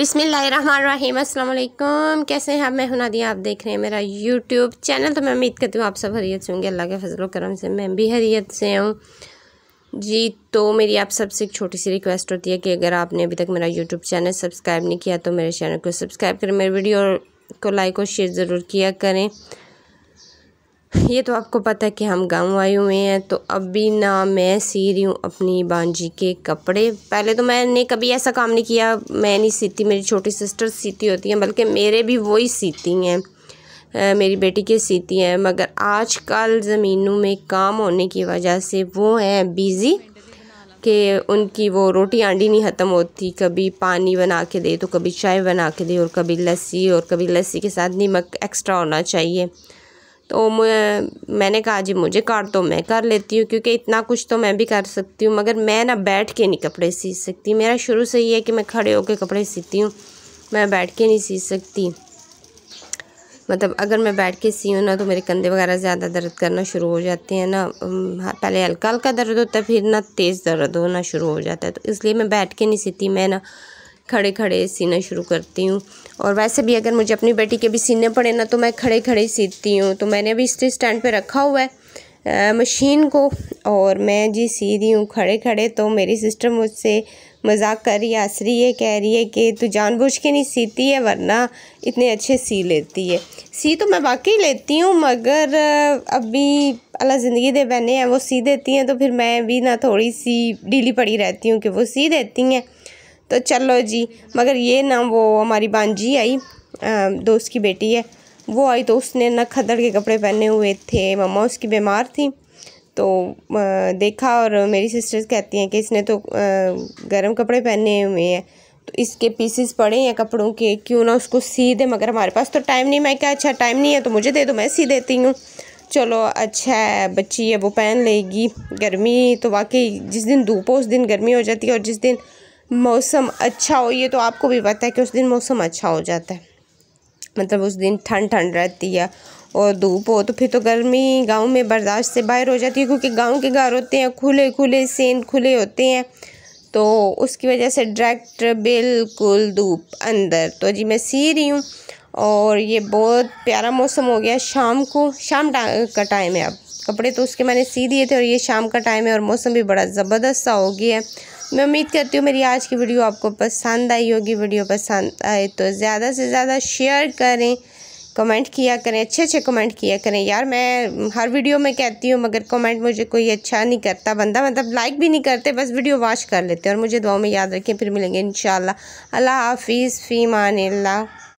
बिसमीम अल्लाम कैसे हैं आप मैं हुना दिया आप देख रहे हैं मेरा यूट्यूब चैनल तो मैं उम्मीद करती हूँ आप सब हरीत से होंगे अल्लाह के फजल करम से मैं भी हरीत से हूँ जी तो मेरी आप सबसे एक छोटी सी रिक्वेस्ट होती है कि अगर आपने अभी तक मेरा यूट्यूब चैनल सब्सक्राइब नहीं किया तो मेरे चैनल को सब्सक्राइब करें मेरे वीडियो को लाइक और शेयर ज़रूर किया करें ये तो आपको पता है कि हम गाँव आए हुए हैं तो अभी ना मैं सी रही हूँ अपनी बांजी के कपड़े पहले तो मैंने कभी ऐसा काम नहीं किया मैं नहीं सीती मेरी छोटी सिस्टर सीती होती हैं बल्कि मेरे भी वही सीती हैं मेरी बेटी के सीती हैं मगर आजकल ज़मीनों में काम होने की वजह से वो हैं बिज़ी कि उनकी वो रोटी आंडी नहीं ख़त्म होती कभी पानी बना के दे तो कभी चाय बना के दे और कभी लस्सी और कभी लस्सी के साथ नमक एक्स्ट्रा होना चाहिए तो मैं मैंने कहा जी मुझे कर तो मैं कर लेती हूँ क्योंकि इतना कुछ तो मैं भी कर सकती हूँ मगर मैं ना बैठ के नहीं कपड़े सी सकती मेरा शुरू से ही है कि मैं खड़े होकर कपड़े सीती हूँ मैं बैठ के नहीं सी सकती मतलब अगर मैं बैठ के सी हूँ ना तो मेरे कंधे वगैरह ज़्यादा दर्द करना शुरू हो जाते हैं ना हाँ, पहले हल्का हल्का दर्द होता है फिर ना तेज़ दर्द होना शुरू हो जाता है तो इसलिए मैं बैठ के नहीं सीती मैं ना खड़े खड़े सीना शुरू करती हूँ और वैसे भी अगर मुझे अपनी बेटी के भी सीने पड़े ना तो मैं खड़े खड़े सीती हूँ तो मैंने अभी इसी स्टैंड पे रखा हुआ है आ, मशीन को और मैं जी सी रही हूँ खड़े खड़े तो मेरी सिस्टर मुझसे मजाक कर रही है हंस रही है कह रही है कि तू जानबूझ के नहीं सीती है वरना इतने अच्छे सी लेती है सी तो मैं वाकई लेती हूँ मगर अभी अल्लाह ज़िंदगी दे बहने हैं वो सी देती हैं तो फिर मैं भी ना थोड़ी सी ढीली पड़ी रहती हूँ कि वो सी देती हैं तो चलो जी मगर ये ना वो हमारी बांजी आई दोस्त की बेटी है वो आई तो उसने ना खदड़ के कपड़े पहने हुए थे मम्मा उसकी बीमार थी तो देखा और मेरी सिस्टर्स कहती हैं कि इसने तो गर्म कपड़े पहने हुए हैं तो इसके पीसेस पड़े हैं कपड़ों के क्यों ना उसको सी दे मगर हमारे पास तो टाइम नहीं मैं क्या अच्छा टाइम नहीं है तो मुझे दे दो मैं सी देती हूँ चलो अच्छा है बच्ची है वो पहन लेगी गर्मी तो वाकई जिस दिन धूप हो उस दिन गर्मी हो जाती है और जिस दिन मौसम अच्छा हो ये तो आपको भी पता है कि उस दिन मौसम अच्छा हो जाता है मतलब उस दिन ठंड ठंड रहती है और धूप हो तो फिर तो गर्मी गांव में बर्दाश्त से बाहर हो जाती है क्योंकि गांव के घर होते हैं खुले खुले सेंध खुले होते हैं तो उसकी वजह से डायरेक्ट बिल्कुल धूप अंदर तो जी मैं सी रही हूँ और ये बहुत प्यारा मौसम हो गया शाम को शाम का टाइम है अब कपड़े तो उसके मैंने सी दिए थे और ये शाम का टाइम है और मौसम भी बड़ा ज़बरदस्त सा हो गया है मैं उम्मीद करती हूँ मेरी आज की वीडियो आपको पसंद आई होगी वीडियो पसंद आए तो ज़्यादा से ज़्यादा शेयर करें कमेंट किया करें अच्छे अच्छे कमेंट किया करें यार मैं हर वीडियो में कहती हूँ मगर कमेंट मुझे कोई अच्छा नहीं करता बंदा मतलब लाइक भी नहीं करते बस वीडियो वॉच कर लेते हैं और मुझे दुआ में याद रखें फिर मिलेंगे इन अल्लाह हाफिज़ फ़ी मान